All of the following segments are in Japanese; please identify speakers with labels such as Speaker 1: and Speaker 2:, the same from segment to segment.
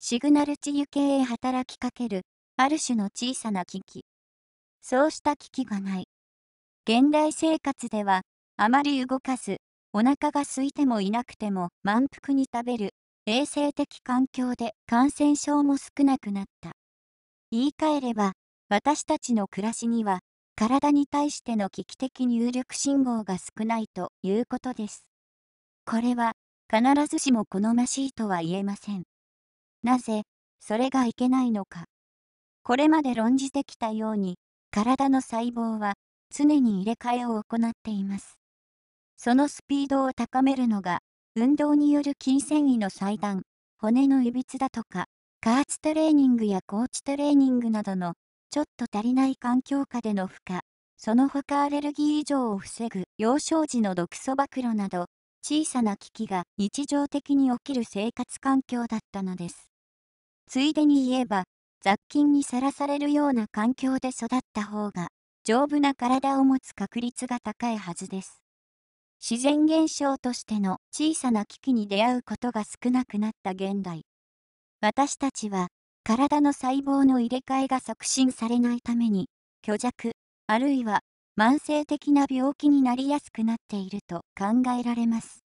Speaker 1: シグナル治癒系へ働きかける、ある種の小さな危機。そうした危機がない。現代生活では、あまり動かず、お腹が空いてもいなくても満腹に食べる、衛生的環境で感染症も少なくなった。言い換えれば、私たちの暮らしには、体に対しての危機的入力信号が少ないということです。これは、必ずしも好ましいとは言えません。なぜ、それがいけないのか。これまで論じてきたように、体の細胞は常に入れ替えを行っています。そのスピードを高めるのが、運動による筋繊維の裁断、骨のいびつだとか、加圧トレーニングや高地トレーニングなどの、ちょっと足りない環境下での負荷、その他アレルギー異常を防ぐ幼少時の毒素暴露など、小さな危機が日常的に起きる生活環境だったのです。ついでに言えば、雑菌にさらされるような環境で育った方が、丈夫な体を持つ確率が高いはずです。自然現象としての小さな危機に出会うことが少なくなった現代。私たちは、体の細胞の入れ替えが促進されないために、虚弱、あるいは慢性的な病気になりやすくなっていると考えられます。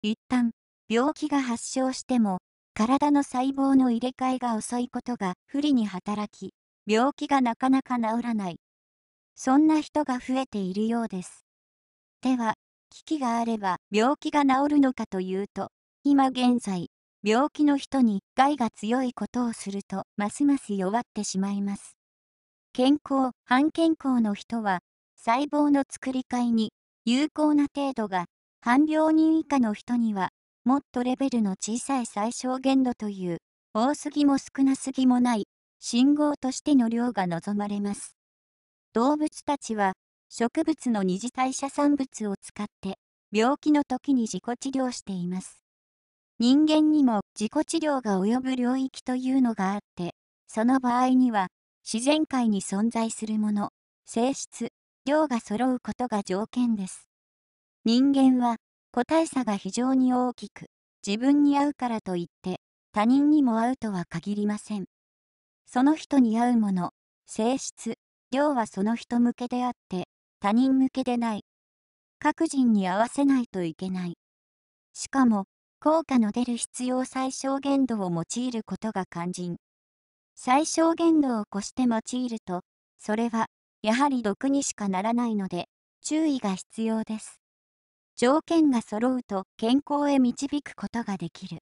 Speaker 1: 一旦、病気が発症しても、体の細胞の入れ替えが遅いことが不利に働き、病気がなかなか治らない。そんな人が増えているようです。では、危機があれば病気が治るのかというと、今現在、病気の人に害が強いことをすると、ますます弱ってしまいます。健康、反健康の人は、細胞の作り替えに有効な程度が、半病人以下の人にはもっとレベルの小さい最小限度という、多すぎも少なすぎもない、信号としての量が望まれます。動物たちは、植物の二次代謝産物を使って、病気の時に自己治療しています。人間にも自己治療が及ぶ領域というのがあって、その場合には、自然界に存在するもの、性質、量が揃うことが条件です。人間は、個体差が非常に大きく、自分に合うからといって、他人にも合うとは限りません。その人に合うもの、性質、量はその人向けであって、他人向けでない。各人に合わせないといけない。しかも、効果の出る必要最小限度を用いることが肝心。最小限度を越して用いると、それは、やはり毒にしかならないので、注意が必要です。条件が揃うと健康へ導くことができる。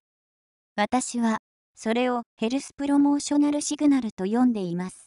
Speaker 1: 私は、それをヘルスプロモーショナルシグナルと呼んでいます。